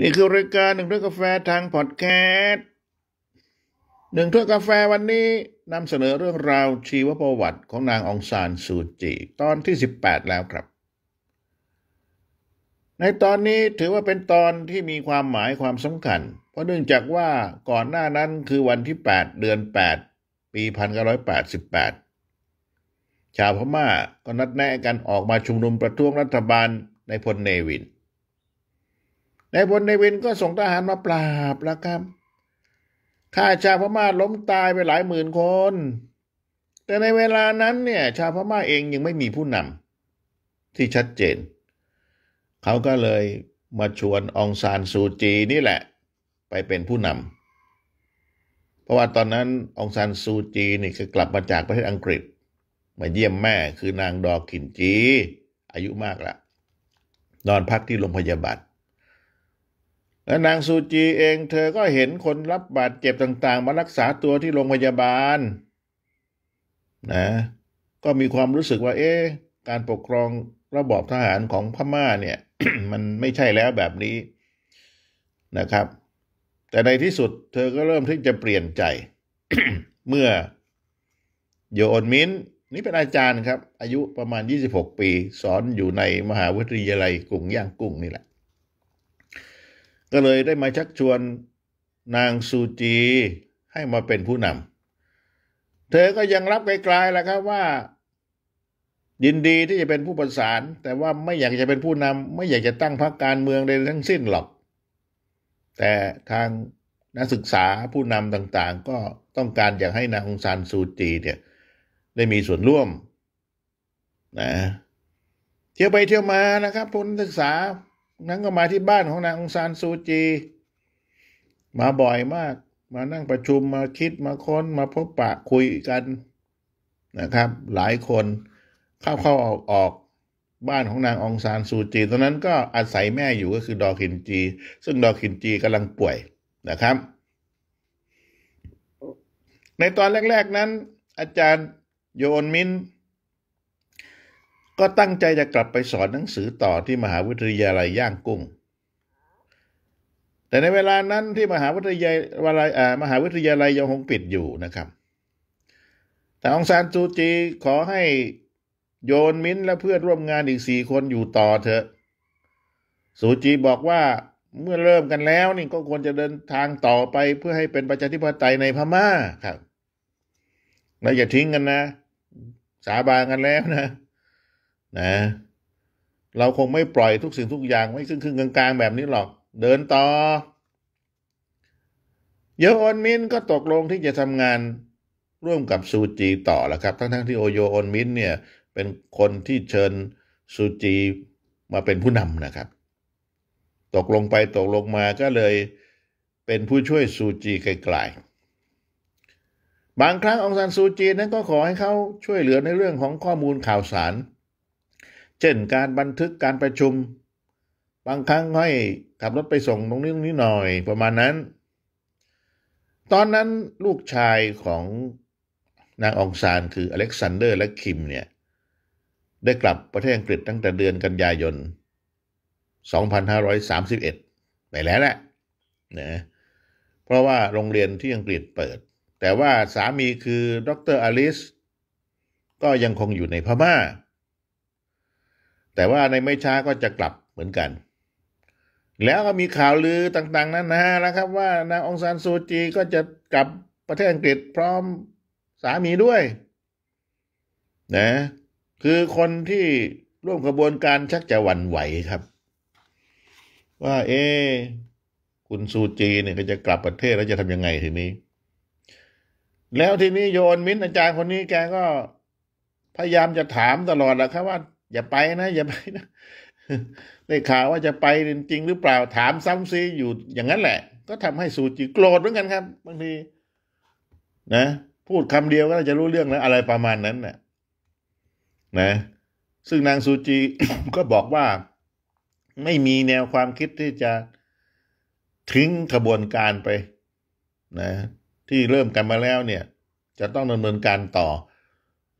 นี่คือรายการหนึ่งถ้วยกาแฟทางพอดแคสต์หนึ่งถ้วยกาแฟวันนี้นำเสนอเรื่องราวชีวประวัติของนางองซานซูจี ตอนที่ 18 แล้วครับ ในตอนนี้ถือว่าเป็นตอนที่มีความหมายความสำคัญ เพราะเนื่องจากว่าก่อนหน้านั้นคือวันที่ 8 เดือน 8 ปี1988 ชาวพม่าก็นัดแนะกันออกมาชุมนุมประท้วงรัฐบาลในพลเนวินในบนในวินก็ส่งทหารมาปราบแล้วครับ ข้าชาวพม่าล้มตายไปหลายหมื่นคน แต่ในเวลานั้น เนี่ย ชาวพม่าเองยังไม่มีผู้นำที่ชัดเจน เขาก็เลยมาชวนองซานซูจีนี่แหละ ไปเป็นผู้นำเพราะว่าตอนนั้นองซานซูจีนี่คือกลับมาจากประเทศอังกฤษ มาเยี่ยมแม่คือนางดอกขินจีอายุมากละ นอนพักที่โรงพยาบาลและนางซูจีเองเธอก็เห็นคนรับบาดเจ็บต่าง ๆมารักษาตัวที่โรงพยาบาล นะ ก็มีความรู้สึกว่า เอ๊ะการปกครองระบอบทหารของพม่า เนี่ย มันไม่ใช่แล้วแบบนี้นะครับ แต่ในที่สุดเธอก็เริ่มที่จะเปลี่ยนใจ เมื่อ โยอนมินนี่เป็นอาจารย์ครับ อายุประมาณ 26 ปี สอนอยู่ในมหาวิทยาลัยกรุงย่างกุ้งนี่แหละก็เลยได้มาชักชวนนางซูจี ให้มาเป็นผู้นำ เธอก็ยังรับไกลๆแหละครับว่า ยินดีที่จะเป็นผู้ประสานแต่ว่าไม่อยากจะเป็นผู้นำไม่อยากจะตั้งพรรคการเมืองใดทั้งสิ้นหรอก แต่ทางนักศึกษาผู้นำต่างๆ ก็ต้องการอยากให้นางองซานซูจีเนี่ยได้มีส่วนร่วมนะเที่ยวไปเที่ยวมานะครับทุนศึกษานางก็มาที่บ้านของนางองซานซูจี มาบ่อยมาก มานั่งประชุมมาคิดมาค้นมาพบปะคุยกันนะครับ หลายคนเข้าเข้าออกออกบ้านของนางองซานซูจีตอนนั้นก็อาศัยแม่อยู่ก็คือดอหินจี ซึ่งดอหินจีกำลังป่วยนะครับ ในตอนแรกๆนั้นอาจารย์โยนมินก็ตั้งใจจะกลับไปสอนหนังสือต่อที่มหาวิทยาลัยย่างกุ้ง แต่ในเวลานั้นที่มหาวิทยาลัยมหาวิทยาลัยยังคงปิดอยู่นะครับ แต่องซานจูจีขอให้โยนมิ้นและเพื่อนร่วมงานอีกสี่คนอยู่ต่อเถอะ สูจีบอกว่าเมื่อเริ่มกันแล้วนี่ก็ควรจะเดินทางต่อไป เพื่อให้เป็นประชาธิปไตยในพม่าครับ เราอย่าทิ้งกันนะ สาบานกันแล้วนะนะเราคงไม่ปล่อยทุกสิ่งทุกอย่าง ไม่ครึ่งครึ่งกลางๆ แบบนี้หรอกเดินต่อเยอะออนมินก็ตกลงที่จะทำงานร่วมกับซูจีต่อ แล้วครับ ทั้งๆทที่โอโยออนมินเนี่ยเป็นคนที่เชิญซูจีมาเป็นผู้นำนะครับ ตกลงไปตกลงมาก็เลยเป็นผู้ช่วยซูจีไกลๆบางครั้งองซานซูจีนั้นก็ขอให้เขาช่วยเหลือในเรื่องของข้อมูลข่าวสารเช่นการบันทึกการประชุม บางครั้งให้ขับรถไปส่งตรงนี้ตรงนี้หน่อยประมาณนั้น ตอนนั้นลูกชายของนางองซานคืออเล็กซานเดอร์และคิมเนี่ยได้กลับประเทศอังกฤษตั้งแต่เดือนกันยายน 2531 ไปแล้วแหละนะ เพราะว่าโรงเรียนที่อังกฤษเปิด แต่ว่าสามีคือดรอลิสก็ยังคงอยู่ในพมา่าแต่ว่าในไม่ช้าก็จะกลับเหมือนกัน แล้วก็มีข่าวลือต่าง ๆนั้นนะนะครับ ว่านางองซานซูจีก็จะกลับประเทศอังกฤษพร้อมสามีด้วย นะ คือคนที่ร่วมกระบวนการชักจะหวั่นไหวครับ ว่าเอ คุณซูจีเนี่ยก็จะกลับประเทศแล้วจะทำยังไงทีนี้ แล้วทีนี้โยนมิ้นอาจารย์คนนี้แกก็พยายามจะถามตลอดแหละครับว่าอย่าไปนะ อย่าไปนะได้ข่าวว่าจะไปจริงหรือเปล่าถามซ้ำซี อยู่อย่างนั้นแหละ ก็ทำให้สูจิโกรธเหมือนกันครับ บางทีนะ พูดคำเดียวก็จะรู้เรื่องแล้วอะไรประมาณนั้นนะ่ะนะ ซึ่งนางซูจี ก็บอกว่า ไม่มีแนวความคิดที่จะทิ้งขบวนการไป นะ ที่เริ่มกันมาแล้วเนี่ย จะต้องดำเนินการต่อ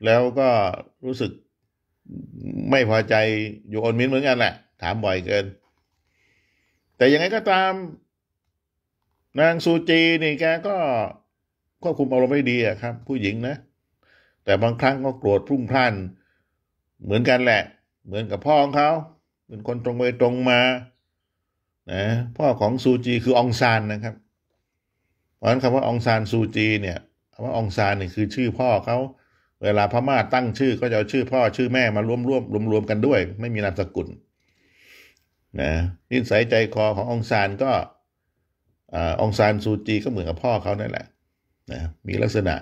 แล้วก็รู้สึกไม่พอใจอยู่ อนมินเหมือนกันแหละ ถามบ่อยเกิน แต่ยังไงก็ตามนางซูจี นี่แกก็ควบคุมอารมณ์ไม่ดีอะครับ ผู้หญิงนะ แต่บางครั้งก็โกรธพรุ่งพล่าน เหมือนกันแหละ เหมือนกับพ่อของเขาเป็นคนตรงไปตรงมา นะ พ่อของซูจี คือองซานนะครับเพราะฉะนั้นคำว่าองซานซูจี เนี่ยคำว่าองซานนี่คือชื่อพ่อเขาเวลาพม่าตั้งชื่อ ก็จะเอาชื่อพ่อชื่อแม่มาร่วมร่วมรวมรวมกันด้วย ไม่มีนามสกุลนะนิสัยใจคอขององซานก็องซานซูจีก็เหมือนกับพ่อเขานั่นแหละนะมีลักษณะ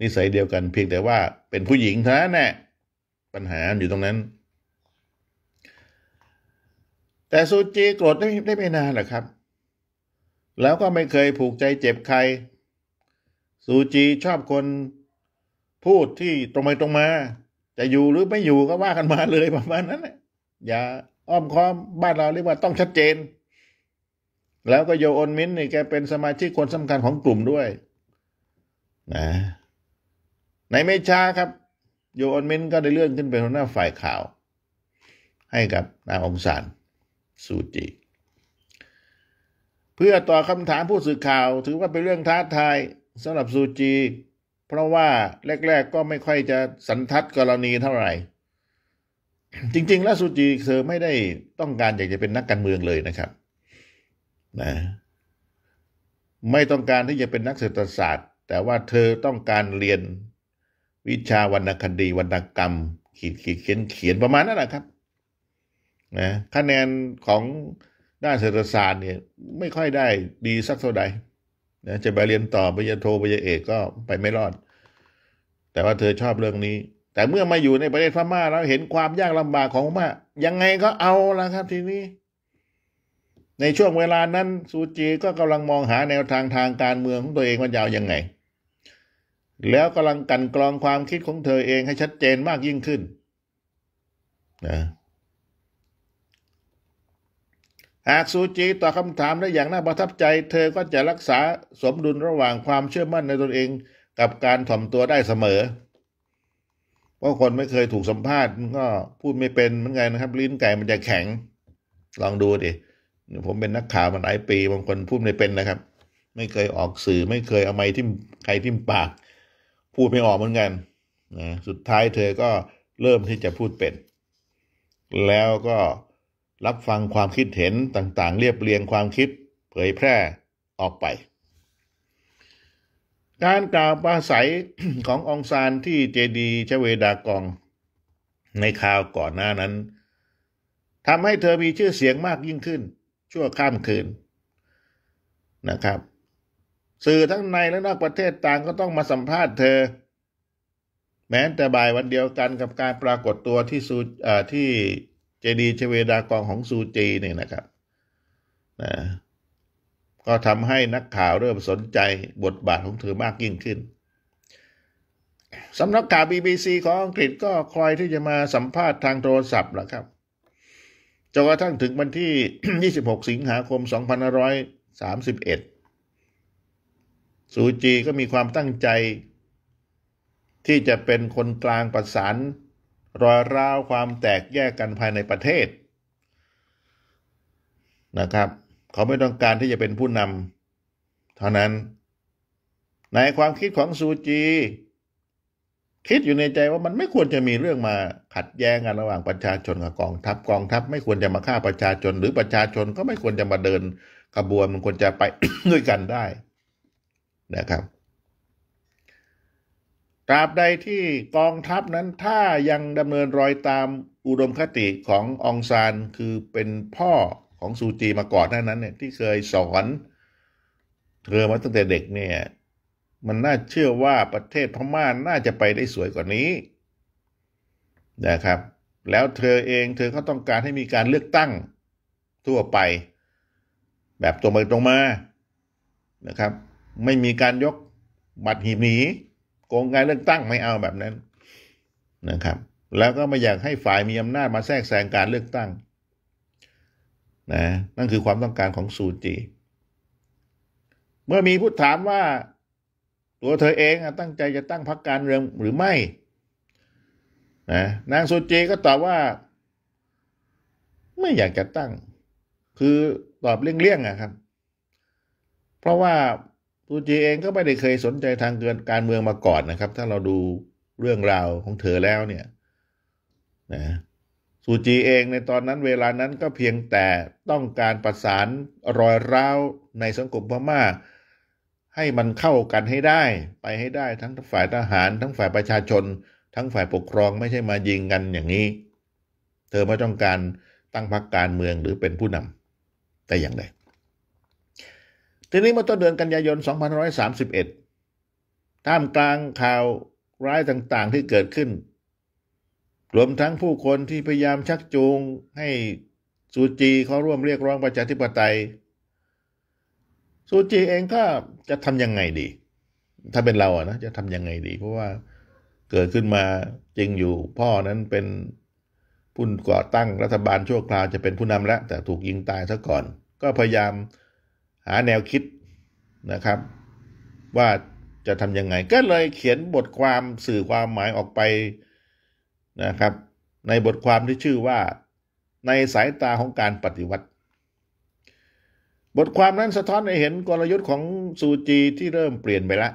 นิสัยเดียวกันเพียงแต่ว่าเป็นผู้หญิงเท่านั้นแหละปัญหาอยู่ตรงนั้น แต่ซูจีโกรธไได้ไม่นานหรอกครับ แล้วก็ไม่เคยผูกใจเจ็บใครซูจี ชอบคนพูดที่ตรงไปตรงมา จะอยู่หรือไม่อยู่ก็ว่ากันมาเลยประมาณนั้น อย่าอ้อมค้อมบ้านเราเรียกว่าต้องชัดเจน แล้วก็โยอนมินนี่แกเป็นสมาชิกคนสำคัญของกลุ่มด้วยนะในไม่ช้าครับโยอนมินก็ได้เลื่อนขึ้นเป็นหัวหน้าฝ่ายข่าว ให้กับนางองศานสูจิเพื่อตอบคำถามผู้สื่อข่าว ถือว่าเป็นเรื่องท้าทายสำหรับซูจีเพราะว่าแรก ๆ ก็ไม่ค่อยจะสันทัดกรณีเท่าไหร่ จริง ๆ แล้วซูจีเธอไม่ได้ต้องการอยากจะเป็นนักการเมืองเลยนะครับนะไม่ต้องการที่จะเป็นนักเศรษฐศาสตร์ แต่ว่าเธอต้องการเรียนวิชาวรรณคดี วรรณกรรม ขีดขีดเขียนเขียนประมาณนั้นแหละครับนะคะแนนของด้านเศรษฐศาสตร์เนี่ย ไม่ค่อยได้ ดีสักเท่าใดนะจะไปเรียนต่อปริญญาโทปริญญาเอกก็ไปไม่รอด แต่ว่าเธอชอบเรื่องนี้ แต่เมื่อมาอยู่ในประเทศพม่าแล้วเห็นความยากลำบากของพม่ายังไงก็เอาละครับ ทีนี้ ในช่วงเวลานั้นซูจีก็กำลังมองหาแนวทางทางการเมืองของตัวเองว่าจะเอายังไง แล้วกำลังกันกรองความคิดของเธอเองให้ชัดเจนมากยิ่งขึ้นนะหากซูจีตอบคำถามได้อย่างน่าประทับใจ เธอก็จะรักษาสมดุลระหว่างความเชื่อมั่นในตนเอง กับการถ่อมตัวได้เสมอเพราะคนไม่เคยถูกสัมภาษณ์ก็พูดไม่เป็นเหมือนกันนะครับ ลิ้นไก่มันจะแข็ง ลองดูดิผมเป็นนักข่าวมาหลายปี บางคนพูดไม่เป็นนะครับ ไม่เคยออกสื่อไม่เคยเอาไม้ทิ่มใครทิ่มปาก พูดไม่ออกเหมือนกันนะสุดท้ายเธอก็เริ่มที่จะพูดเป็น แล้วก็รับฟังความคิดเห็นต่างๆ เรียบเรียงความคิดเผยแพร่ออกไป การกล่าวปราศัยขององซานที่เจดี ชเวดากอง ในคราวก่อนหน้านั้นทำให้เธอมีชื่อเสียงมากยิ่งขึ้น ชั่วข้ามคืนนะครับ สื่อทั้งในและนอกประเทศต่างก็ต้องมาสัมภาษณ์เธอ แม้แต่บ่ายวันเดียวกันกับการปรากฏตัวที่ที่เจดีย์ชเวดากองของซูจีเนี่ยนะครับนะก็ทำให้นักข่าวเริ่มสนใจบทบาทของเธอมากยิ่งขึ้นสำนักข่าว BBC ของอังกฤษก็คอยที่จะมาสัมภาษณ์ทางโทรศัพท์ละครับจนกระทั่งถึงวันที่ 26 สิงหาคม2531ซูจีก็มีความตั้งใจที่จะเป็นคนกลางประสานรอยร้าว ความแตกแยกกันภายในประเทศนะครับ เขาไม่ต้องการที่จะเป็นผู้นำเท่านั้น ในความคิดของ ซูจี คิดอยู่ในใจว่ามันไม่ควรจะมีเรื่องมา ขัดแย้งกันระหว่างประชาชนกับกอง ทัพกองทัพไม่ควรจะมาฆ่าประชาชน หรือประชาชนก็ไม่ควรจะมาเดินขบวนมันควรจะไปด้วยกันได้ นะครับตราบใดที่กองทัพนั้นถ้ายังดำเนินรอยตามอุดมคติขององซานคือเป็นพ่อของซูจีมาก่อนนนั้นเนี่ยที่เคยสอน เธอมาตั้งแต่เด็กเนี่ยมันน่าเชื่อว่าประเทศพม่าน่าจะไปได้สวยกว่านี้ นะครับ แล้วเธอเอง เธอก็ต้องการให้มีการเลือกตั้งทั่วไปแบบตรงไปตรงมานะครับ ไม่มีการยกบัตรหีบหนีโกงการเลือกตั้งไม่เอาแบบนั้นนะครับ แล้วก็ไม่อยากให้ฝ่ายมีอำนาจมาแทรกแซงการเลือกตั้งนะนั่นคือความต้องการของซูจี เมื่อมีผู้ถามว่า ตัวเธอเองตั้งใจจะตั้งพรรคการเมืองหรือไม่นะนางซูจีก็ตอบว่า ไม่อยากจะตั้ง คือตอบเลี่ยงๆนะครับ เพราะว่าตูจีเองก็ไม่ได้เคยสนใจทางการเมืองมาก่อนนะครับ ถ้าเราดูเรื่องราวของเธอแล้วเนี่ยนะสูจีเองในตอนนั้นเวลานั้นก็เพียงแต่ต้องการประสานรอยร้าวในสังคมพม่าให้มันเข้ากันให้ได้ ไปให้ได้ ทั้งฝ่ายทหาร ทั้งฝ่ายประชาชน ทั้งฝ่ายปกครองไม่ใช่มายิงกันอย่างนี้ เธอไม่ต้องการตั้งพรรคการเมืองหรือเป็นผู้นำแต่อย่างใดทีนี้เมื่อต้นเดือนกันยายน2531 ท่ามกลางข่าวร้ายต่างๆ ที่เกิดขึ้นรวมทั้งผู้คนที่พยายามชักจูงให้ซูจี เขาร่วมเรียกร้องประชาธิปไตยซูจีเองก็จะทำยังไงดี ถ้าเป็นเราอะนะจะทำยังไงดี เพราะว่าเกิดขึ้นมาจริงอยู่ พ่อนั้นเป็นผู้ก่อตั้งรัฐบาลชั่วคราวจะเป็นผู้นำแล้วแต่ถูกยิงตายซะก่อน ก็พยายามหาแนวคิดนะครับ ว่าจะทำยังไงก็เลยเขียนบทความสื่อความหมายออกไปนะครับ ในบทความที่ชื่อว่าในสายตาของการปฏิวัติ บทความนั้นสะท้อนให้เห็นกลยุทธ์ของซูจีที่เริ่มเปลี่ยนไปละ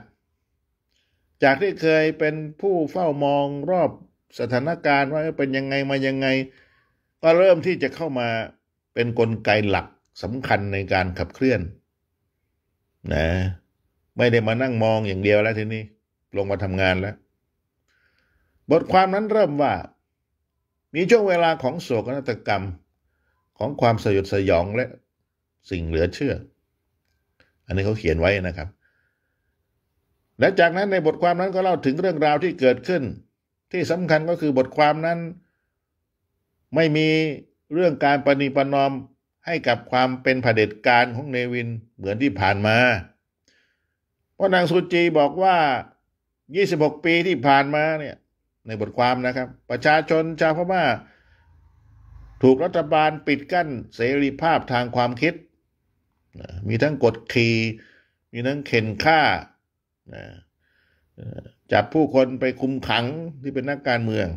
จากที่เคยเป็นผู้เฝ้ามองรอบสถานการณ์ว่าเป็นยังไงมายังไง ก็เริ่มที่จะเข้ามาเป็นนกลไกหลักสำคัญในการขับเคลื่อนนะไม่ได้มานั่งมองอย่างเดียวแล้วทีนี้ ลงมาทำงานแล้ว บทความนั้นเริ่มว่า มีช่วงเวลาของโศกนาฏกรรมของความสยดสยองและสิ่งเหลือเชื่อ อันนี้เขาเขียนไว้นะครับและจากนั้นในบทความนั้นก็เล่าถึงเรื่องราวที่เกิดขึ้น ที่สำคัญก็คือบทความนั้น ไม่มีเรื่องการปณีปนอมให้กับความเป็นเผด็จการของเนวินเหมือนที่ผ่านมา เพราะนางสุจีบอกว่า 26 ปีที่ผ่านมาเนี่ย ในบทความนะครับ ประชาชนชาวพม่าถูกรัฐบาลปิดกั้นเสรีภาพทางความคิดมีทั้งกดขี่มีทั้งเข็นฆ่าจับผู้คนไปคุมขังที่เป็นนักการเมือง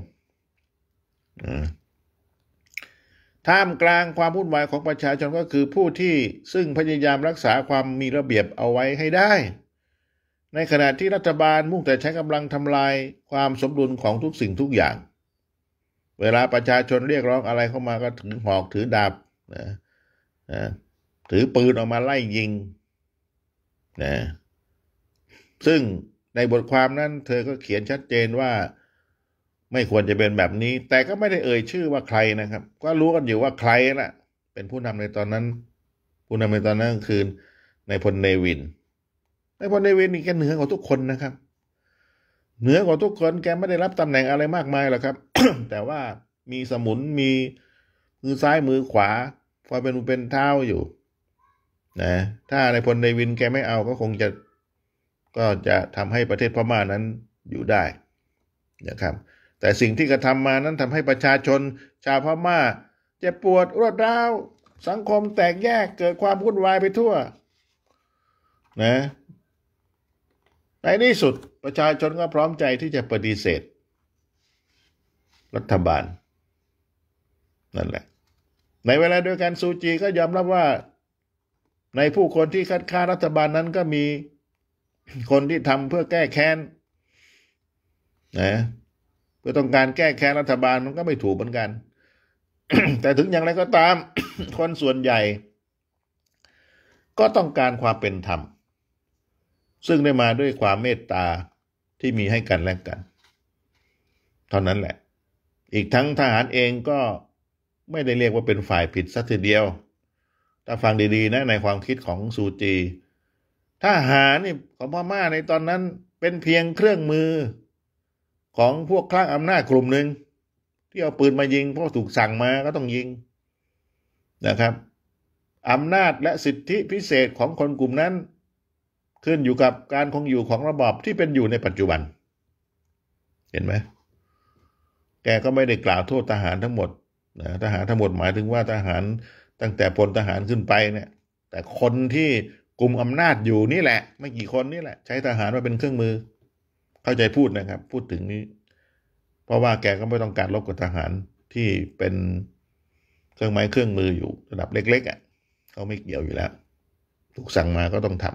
ท่ามกลางความวุ่นวายของประชาชนก็คือผู้ที่ซึ่งพยายามรักษาความมีระเบียบเอาไว้ให้ได้ ในขณะที่รัฐบาลมุ่งแต่ใช้กำลังทำลายความสมดุลของทุกสิ่งทุกอย่าง เวลาประชาชนเรียกร้องอะไรเข้ามาก็ถือหอกถือดาบนะนะถือปืนออกมาไล่ยิงนะซึ่งในบทความนั้น เธอก็เขียนชัดเจนว่าไม่ควรจะเป็นแบบนี้ แต่ก็ไม่ได้เอ่ยชื่อว่าใครนะครับ ก็รู้กันอยู่ว่าใครนะเป็นผู้นำในตอนนั้น ผู้นำในตอนนั้นคือในพลเนวินในพลเนวินนี่แกเหนือกว่าทุกคนนะครับ เหนือกว่าทุกคนแกไม่ได้รับตำแหน่งอะไรมากมายหรอกครับ แต่ว่ามีสมุนมีมือซ้ายมือขวาคอยเป็นเป็นเท้าอยู่ นะ ถ้าในพลเนวินแกไม่เอาก็คงจะก็จะทำให้ประเทศพม่านั้นอยู่ได้นะครับแต่สิ่งที่กระทำมานั้นทำให้ประชาชน ชาวพมา่าเจ็บปวดรวดร้าว สังคมแตกแยกเกิดความวุ่นวายไปทั่ว นะ ในที่สุดประชาชนก็พร้อมใจที่จะปฏิเสธ รัฐบาลนั่นแหละ ในเวลาเดียวกันซูจีก็ยอมรับว่า ในผู้คนที่คัดค้านรัฐบาลนั้นก็มีคนที่ทำเพื่อแก้แค้นนะพื่อต้องการแก้แค้นรัฐบาลมันก็ไม่ถูกเหมือนกัน แต่ถึงอย่างไรก็ตามคนส่วนใหญ่ ก็ต้องการความเป็นธรรม ซึ่งได้มาด้วยความเมตตาที่มีให้กันและกันเท่านั้นแหละ อีกทั้งทหารเองก็ไม่ได้เรียกว่าเป็นฝ่ายผิดสักทีเดียวถ้าฟังดี ๆ นะในความคิดของซูจีทหารนี่ของพ่อม่าในตอนนั้นเป็นเพียงเครื่องมือของพวกคลั่งอำนาจกลุ่มหนึ่งที่เอาปืนมายิงเพราะถูกสั่งมาก็ต้องยิงนะครับอำนาจและสิทธิพิเศษของคนกลุ่มนั้น ขึ้นอยู่กับการคงอยู่ของระบอบที่เป็นอยู่ในปัจจุบัน เห็นไหมแกก็ไม่ได้กล่าวโทษทหารทั้งหมดนะทหารทั้งหมดหมายถึงว่าทหารตั้งแต่พลทหารขึ้นไปเนี่ยแต่คนที่กลุ่มอำนาจอยู่นี่แหละ ไม่กี่คนนี่แหละ ใช้ทหารมาเป็นเครื่องมือเข้าใจพูดนะครับพูดถึงนี้ เพราะว่าแกก็ไม่ต้องการลบกับทหารที่เป็นเครื่องไม้เครื่องมืออยู่ระดับเล็ก ๆอะ่ะเขาไม่เกี่ยวอยู่แล้ว ถูกสั่งมาก็ต้องท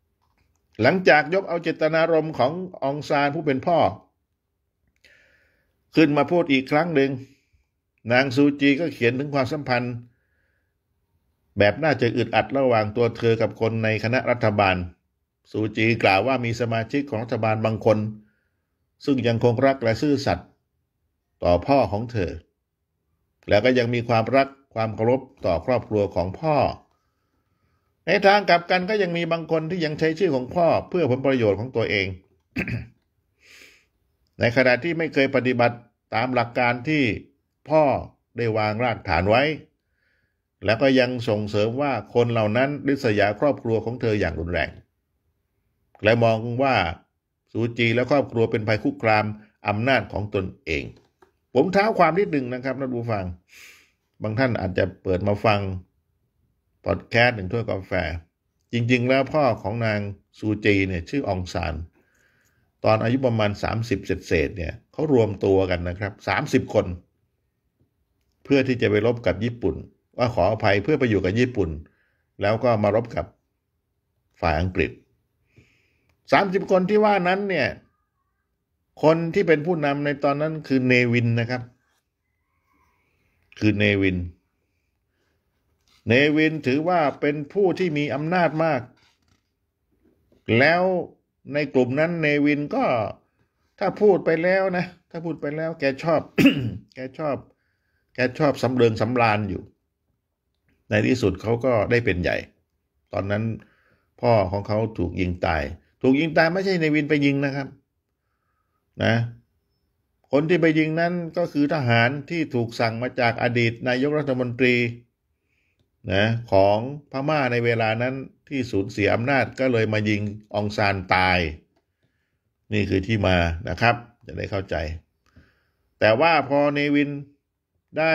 ำ หลังจากยกเอาเจตนารมณ์ขององซานผู้เป็นพ่อ ขึ้นมาพูดอีกครั้งหนึ่ง นางซูจีก็เขียนถึงความสัมพันธ์ แบบน่าจะอึดอัดระหว่างตัวเธอกับคนในคณะรัฐบาลสูจีกล่าวว่ามีสมาชิกของรัฐบาลบางคน ซึ่งยังคงรักและซื่อสัตย์ต่อพ่อของเธอ แล้วก็ยังมีความรักความเคารพต่อครอบครัวของพ่อ ในทางกลับกันก็ยังมีบางคนที่ยังใช้ชื่อของพ่อเพื่อผลประโยชน์ของตัวเอง ในขณะที่ไม่เคยปฏิบัติตามหลักการที่พ่อได้วางรากฐานไว้ แล้วก็ยังส่งเสริมว่าคนเหล่านั้นริษยาครอบครัวของเธออย่างรุนแรงและมองว่าซูจีและครอบครัวเป็นภัยคุกคาม อำนาจของตนเอง ผมเท้าความนิดหนึ่งนะครับท่านผู้ฟัง บางท่านอาจจะเปิดมาฟังพอดแคสต์หนึ่งถ้วยกาแฟ จริง ๆ แล้วพ่อของนางซูจีเนี่ยชื่อองซาน ตอนอายุประมาณ 30เศษเศษเนี่ย เขารวมตัวกันนะครับ30คน เพื่อที่จะไปรบกับญี่ปุ่น ว่าขออภัยเพื่อไปอยู่กับญี่ปุ่น แล้วก็มารบกับฝ่ายอังกฤษสามสิบคนที่ว่านั้น เนี่ย คนที่เป็นผู้นำในตอนนั้นคือเนวินนะครับ คือเนวิน เนวินถือว่าเป็นผู้ที่มีอำนาจมาก แล้วในกลุ่มนั้น เนวินก็ถ้าพูดไปแล้วนะ ถ้าพูดไปแล้ว แกชอบ แกชอบ แกชอบสำเริงสำราญอยู่ ในที่สุดเขาก็ได้เป็นใหญ่ ตอนนั้นพ่อของเขาถูกยิงตายถูกยิงตาย ไม่ใช่ในวินไปยิงนะครับนะคนที่ไปยิงนั้นก็คือทหารที่ถูกสั่งมาจากอดีตนายกรัฐมนตรีนะของพม่าในเวลานั้นที่สูญเสียอำนาจก็เลยมายิงองซานตายนี่คือที่มานะครับ จะได้เข้าใจ แต่ว่าพอเนวินได้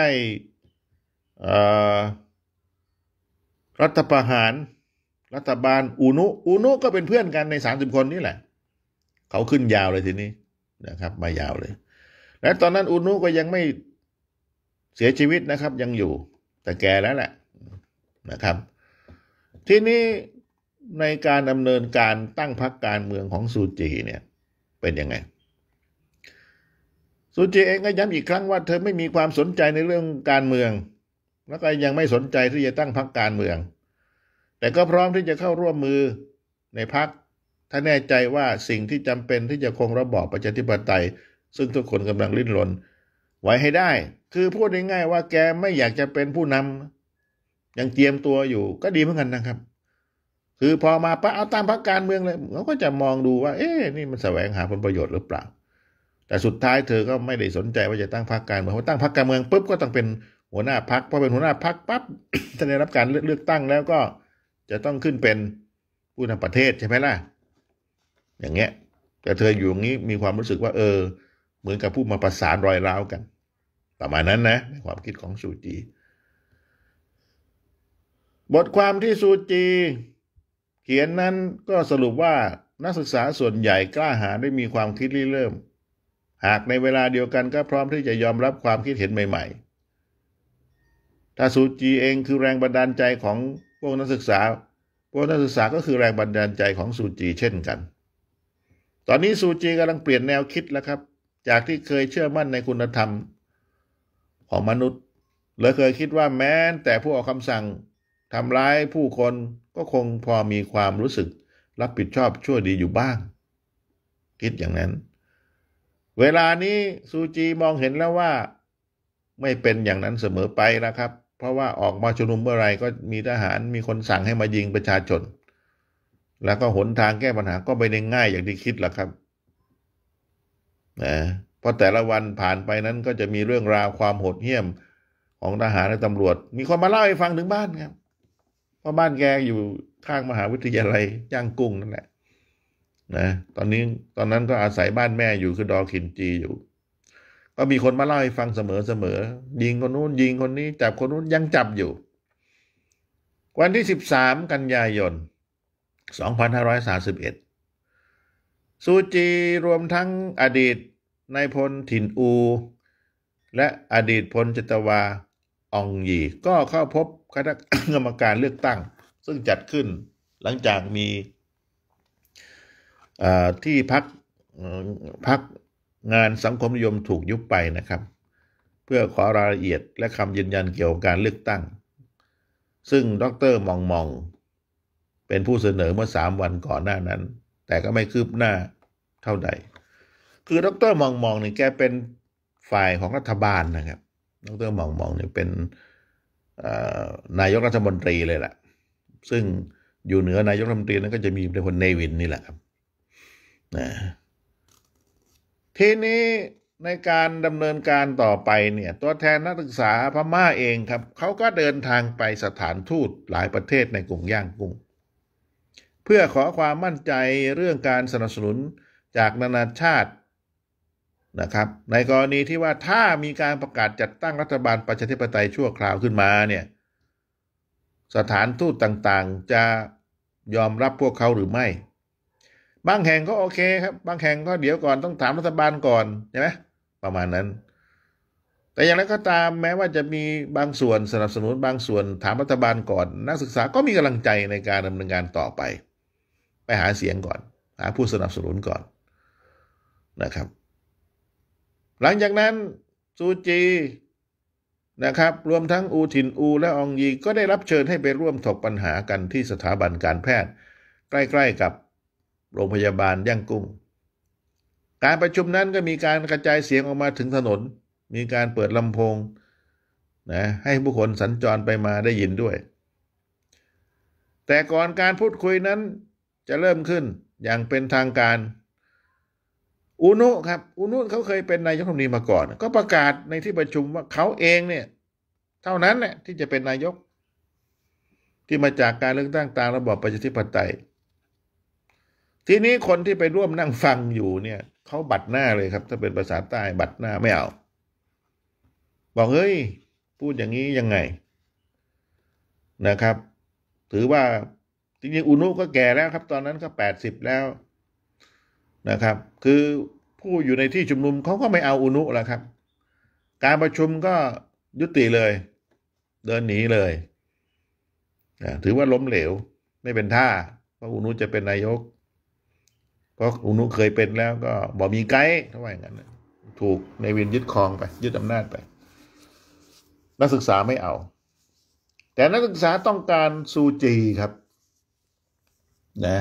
รัฐประหารรัฐบาลอูนุอูนุก็เป็นเพื่อนกันในสามสิบคนนี่แหละ เขาขึ้นยาวเลยทีนี้นะครับ มายาวเลย และตอนนั้นอูนุก็ยังไม่เสียชีวิตนะครับ ยังอยู่ แต่แก่แล้วแหละนะครับ ทีนี้ในการดำเนินการตั้งพรรคการเมืองของซูจีเนี่ยเป็นยังไงซูจีเองก็ย้ำอีกครั้งว่าเธอไม่มีความสนใจในเรื่องการเมือง แล้วก็ยังไม่สนใจที่จะตั้งพรรคการเมืองแต่ก็พร้อมที่จะเข้าร่วมมือในพัก ถ้าแน่ใจว่าสิ่งที่จำเป็นที่จะคงระบอบประชาธิปไตยซึ่งทุกคนกำลังลิ้นรนไว้ให้ได้ คือพูดง่ายๆว่าแกไม่อยากจะเป็นผู้นำยังเตรียมตัวอยู่ก็ดีเหมือนกันนะครับ คือพอมาปะเอาตามพักการเมืองเลยเขาก็จะมองดูว่าเอ๊ะนี่มันแสวงหาผลประโยชน์หรือเปล่า แต่สุดท้ายเธอก็ไม่ได้สนใจว่าจะตั้งพักการเมืองพอตั้งพักการเมืองปุ๊บก็ต้องเป็นหัวหน้าพักพอเป็นหัวหน้าพักปั๊บถ้าได้รับการเลือกตั้งแล้วก็จะต้องขึ้นเป็นผู้นำประเทศใช่ไหมล่ะ อย่างเงี้ย แต่เธออยู่อย่างนี้มีความรู้สึกว่า เออ เหมือนกับผู้มาประสานรอยร้าวกันประมาณนั้นนะ ในความคิดของสูจี บทความที่สูจี เขียนนั้นก็สรุปว่านักศึกษาส่วนใหญ่กล้าหาได้มีความคิดริเริ่ม หากในเวลาเดียวกันก็พร้อมที่จะยอมรับความคิดเห็นใหม่ ๆ ถ้าสูจี เองคือแรงบันดาลใจของพวกนักศึกษาพวกนักศึกษาก็คือแรงบันดาลใจของซูจีเช่นกัน ตอนนี้ซูจีกำลังเปลี่ยนแนวคิดแล้วครับ จากที่เคยเชื่อมั่นในคุณธรรมของมนุษย์และเคยคิดว่าแม้แต่ผู้ออกคำสั่งทำร้ายผู้คนก็คงพอมีความรู้สึกรับผิดชอบช่วยดีอยู่บ้าง คิดอย่างนั้น เวลานี้ซูจีมองเห็นแล้วว่าไม่เป็นอย่างนั้นเสมอไปนะครับเพราะว่าออกมาชุมนุมเมื่อไรก็มีทหารมีคนสั่งให้มายิงประชาชน แล้วก็หนทางแก้ปัญหาก็ไม่ได้ง่ายอย่างที่คิดหรอกครับนะเพราะแต่ละวันผ่านไปนั้นก็จะมีเรื่องราวความโหดเหี้ยมของทหารและตำรวจ มีคนมาเล่าให้ฟังถึงบ้านครับเพราะบ้านแกอยู่ข้างมหาวิทยาลัยย่างกุ้งนั่นแหละนะ ตอนนี้ตอนนั้นก็อาศัยบ้านแม่อยู่คือดอขินจีอยู่ก็มีคนมาเล่าให้ฟังเสมอเสมอ ยิงคนนู้น ยิงคนนี้ จับคนนู้นยังจับอยู่ วันที่ 13 กันยายน2531ซูจีรวมทั้งอดีตนายพลถิ่นอู และอดีตพลจตวาอองยีก็เข้าพบคณะกรรมการเลือกตั้ง ซึ่งจัดขึ้น หลังจากมีที่พักพักงานสังคมนิยมถูกยุบไปนะครับเพื่อขอรายละเอียดและคำยืนยันเกี่ยวกับการเลือกตั้ง ซึ่งดรมองมองเป็นผู้เสนอเมื่อสามวันก่อนหน้านั้น แต่ก็ไม่คืบหน้าเท่าใดคือดรมองมองนี่แกเป็นฝ่ายของรัฐบาลนะครับ ดรมองมองเนี่ยเป็นนายกรัฐมนตรีเลยแหละ ซึ่งอยู่เหนือนายกรัฐมนตรีนั้นก็จะมีเป็นคนเนวินนี่แหละครับ นะทีนี้ในการดำเนินการต่อไปเนี่ยตัวแทนนักศึกษาพม่าเองครับเขาก็เดินทางไปสถานทูตหลายประเทศในกรุงย่างกุ้งเพื่อขอความมั่นใจเรื่องการสนับสนุนจากนานาชาตินะครับ ในกรณีที่ว่าถ้ามีการประกาศจัดตั้งรัฐบาลประชาธิปไตยชั่วคราวขึ้นมาเนี่ยสถานทูตต่างๆ จะยอมรับพวกเขาหรือไม่บางแห่งก็โอเคครับบางแห่งก็เดี๋ยวก่อนต้องถามรัฐบาลก่อน ใช่ไหมประมาณนั้น แต่อย่างไรก็ตามแม้ว่าจะมีบางส่วนสนับสนุน บางส่วน ถามรัฐบาลก่อน นักศึกษาก็มีกำลังใจในการดำเนินการต่อไป ไปหาเสียงก่อนหาผู้สนับสนุนก่อนนะครับ หลังจากนั้น ซูจี นะครับรวมทั้งอูถินอูและองยีก็ได้รับเชิญให้ไปร่วมถกปัญหากันที่สถาบันการแพทย์ ใกล้ ๆกับโรงพยาบาลย่างกุ้ง การประชุมนั้นก็มีการกระจายเสียงออกมาถึงถนน มีการเปิดลำโพงนะให้ผู้คนสัญจรไปมาได้ยินด้วย แต่ก่อนการพูดคุยนั้น จะเริ่มขึ้นอย่างเป็นทางการอุนุครับ อุนุเขาเคยเป็นนายกรัฐมนตรีมาก่อน ก็ประกาศในที่ประชุมว่าเขาเองเนี่ย เท่านั้นแหละที่จะเป็นนายก ที่มาจากการเลือกตั้งตามระบอบประชาธิปไตยทีนี้คนที่ไปร่วมนั่งฟังอยู่เนี่ยเขาบัดหน้าเลยครับ ถ้าเป็นภาษาใต้บัดหน้าไม่เอาบอกเฮ้ยพูดอย่างนี้ยังไง นะครับ ถือว่าจริงๆอุนุก็แก่แล้วครับ ตอนนั้นก็แปดสิบแล้วนะครับ คือ ผู้อยู่ในที่ชุมนุม เขาก็ไม่เอาอุนุแล้วครับ การประชุมก็ยุติเลย เดินหนีเลยถือว่าล้มเหลว ไม่เป็นท่าเพราะอุนุจะเป็นนายกก็อุนุเคยเป็นแล้วก็บอกมีไกด์ทวไาอย่างนั้นถูกในวินยึดครองไป ยึดอำนาจไป นักศึกษาไม่เอา แต่นักศึกษาต้องการซูจีครับ นะ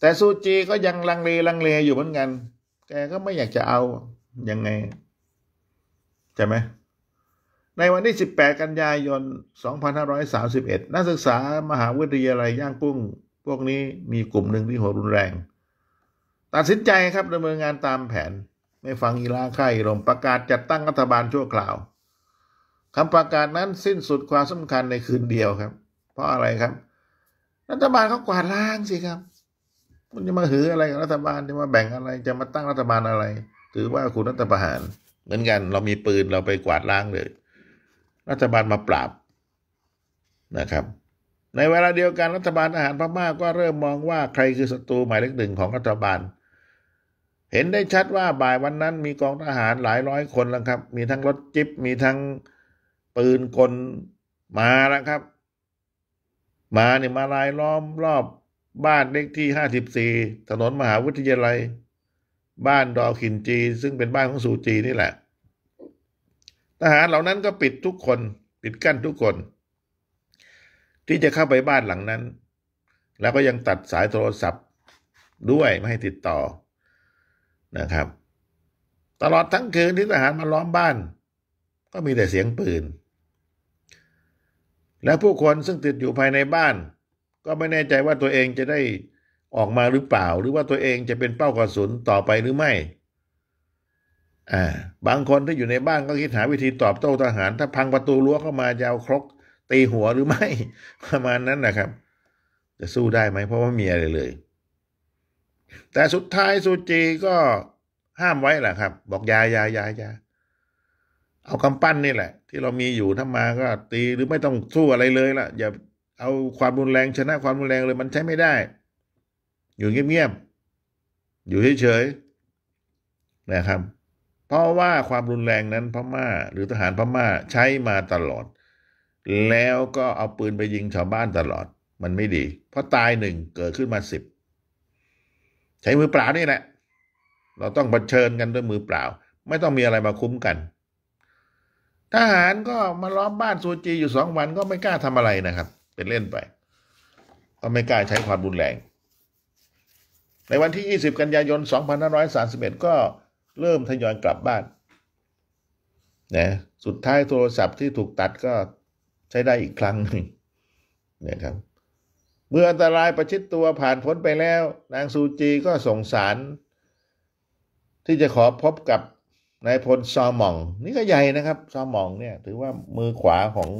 แต่ซูจีก็ยังลังเล ลังเลอยู่เหมือนกัน แกก็ไม่อยากจะเอา ยังไง ใช่ไหม ในวันที่18 กันยายน 2531 นักศึกษามหาวิทยาลัยย่างกุ้งพวกนี้มีกลุ่มหนึ่งที่โหดรุนแรงตัดสินใจครับดำเนินงานตามแผน ไม่ฟังอีลาค่ายลมประกาศจัดตั้งรัฐบาลชั่วคราวคำประกาศนั้นสิ้นสุดความสำคัญในคืนเดียวครับ เพราะอะไรครับรัฐบาลเขากวาดล้างสิครับมันจะมาหืออะไรกับรัฐบาลจะมาแบ่งอะไร จะมาตั้งรัฐบาลอะไร ถือว่าคุณรัฐประหารเหมือนกัน เรามีปืนเราไปกวาดล้างเลยรัฐบาลมาปราบนะครับ ในเวลาเดียวกันรัฐบาลอาหารพม่ากก็เริ่มมองว่าใครคือศัตรูหมายเลขหนึ่งของรัฐบาลเห็นได้ชัดว่าบ่ายวันนั้นมีกองทหารหลายร้อยคนแล้วครับ มีทั้งรถจิบมีทั้งปืนกลมาแล้วครับ มาเนี่ยมาลายล้อมรอบบ้านเลขที่ห้าสิบสี่ถนนมหาวิทยาลัย บ้านดอขินจีซึ่งเป็นบ้านของสูจีนี่แหละ ทหารเหล่านั้นก็ปิดทุกคน ปิดกั้นทุกคน ที่จะเข้าไปบ้านหลังนั้น แล้วก็ยังตัดสายโทรศัพท์ด้วยไม่ให้ติดต่อนะครับตลอดทั้งคืนที่ทหารมาล้อมบ้าน ก็มีแต่เสียงปืนและผู้คนซึ่งติดอยู่ภายในบ้าน ก็ไม่แน่ใจว่าตัวเองจะได้ออกมาหรือเปล่า หรือว่าตัวเองจะเป็นเป้ากระสุนต่อไปหรือไม่อาบางคนที่อยู่ในบ้านก็คิดหาวิธีตอบโต้ทหาร ถ้าพังประตูรั้วเข้ามาจะเอาครกตีหัวหรือไม่ประมาณนั้นนะครับ จะสู้ได้ไหมเพราะว่ามีอะไรเลยแต่สุดท้ายซูจีก็ห้ามไว้แหละครับ บอกยายายายาเอากำปั้นนี่แหละ ที่เรามีอยู่ถ้ามาก็ตีหรือไม่ต้องสู้อะไรเลยล่ะ อย่าเอาความรุนแรงชนะความรุนแรงเลยมันใช้ไม่ได้ อยู่เงียบๆอยู่เฉยๆนะครับ เพราะว่าความรุนแรงนั้นพม่า หรือทหารพม่าใช้มาตลอด แล้วก็เอาปืนไปยิงชาวบ้านตลอด มันไม่ดีเพราะตายหนึ่งเกิดขึ้นมาสิบใช้มือเปล่านี่แหละ เราต้องบัญเชิญกันด้วยมือเปล่า ไม่ต้องมีอะไรมาคุ้มกัน ทหารก็มาล้อมบ้านซูจีอยู่สองวันก็ไม่กล้าทำอะไรนะครับ เป็นเล่นไป ก็ไม่กล้าใช้ความรุนแรง ในวันที่ 20 กันยายน 2531 ก็เริ่มทยอยกลับบ้านนะสุดท้ายโทรศัพท์ที่ถูกตัดก็ใช้ได้อีกครั้งหนึ่งนะครับเมื่ออันตรายประชิดตัวผ่านพ้นไปแล้ว นางซูจีก็ส่งสาร ที่จะขอพบกับนายพลซอหมอง นี่ก็ใหญ่นะครับ ซอหมองเนี่ย ถือว่ามือขวาของ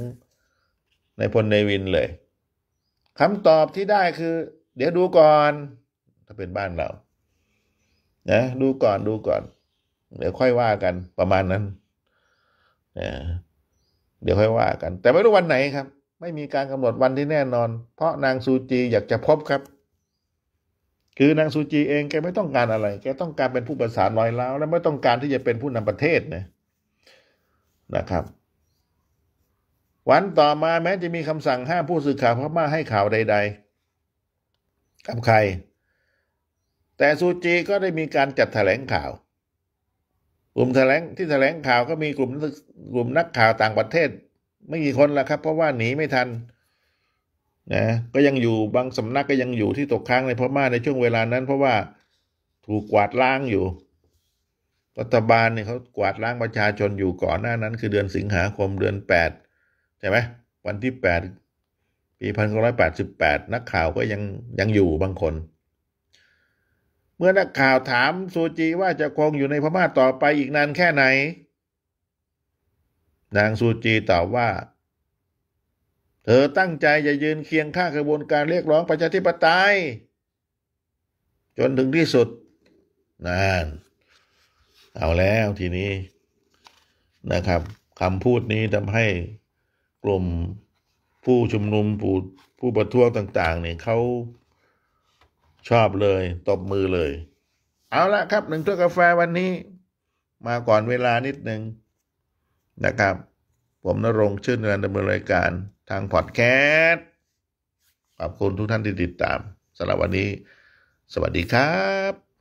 นายพลเนวินเลยคำตอบที่ได้คือ เดี๋ยวดูก่อน ถ้าเป็นบ้านเรานะดูก่อนดูก่อน เดี๋ยวค่อยว่ากันประมาณนั้นนะเดี๋ยวค่อยว่ากัน แต่ไม่รู้วันไหนครับไม่มีการกำหนดวันที่แน่นอน เพราะนางซูจีอยากจะพบครับ คือนางซูจีเองแกไม่ต้องการอะไรแกต้องการเป็นผู้ประสานรอยล้าวและไม่ต้องการที่จะเป็นผู้นำประเทศนะนะครับ วันต่อมาแม้จะมีคำสั่งห้ามผู้สื่อข่าวพม่าให้ข่าวใด ๆกับใคร แต่ซูจีก็ได้มีการจัดแถลงข่าว กลุ่มแถลงที่แถลงข่าวก็มีกลุ่มกลุ่มนักข่าวต่างประเทศไม่กี่คนละครับ เพราะว่าหนีไม่ทันนะก็ยังอยู่บางสำนักก็ยังอยู่ที่ตกค้างในพม่าในช่วงเวลานั้น เพราะว่าถูกกวาดล้างอยู่รัฐบาลเนี่ยเขากวาดล้างประชาชนอยู่ก่อนหน้านั้น คือเดือนสิงหาคมเดือนแปดใช่ไหมวันที่แปดปีพันเก้าร้อยแปดสิบแปดนักข่าวก็ยังยังอยู่บางคน เมื่อนักข่าวถามซูจีว่าจะคงอยู่ในพม่าต่อไปอีกนานแค่ไหนนางซูจีตอบว่า เธอตั้งใจจะยืนเคียงข้างกระบวนการเรียกร้องประชาธิปไตย จนถึงที่สุดนานเอาแล้วทีนี้นะครับคำพูดนี้ทำให้กลุ่มผู้ชุมนุมผู้ผู้ประท้วงต่าง ๆ เนี่ยเขาชอบเลย ตบมือเลย เอาละครับ หนึ่งถ้วยกาแฟวันนี้ มาก่อนเวลานิดหนึ่งนะครับ ผมนรงชื่นเรนดำเนินรายการทางพอดแคสต์ขอบคุณทุกท่านที่ติดตามสำหรับวันนี้สวัสดีครับ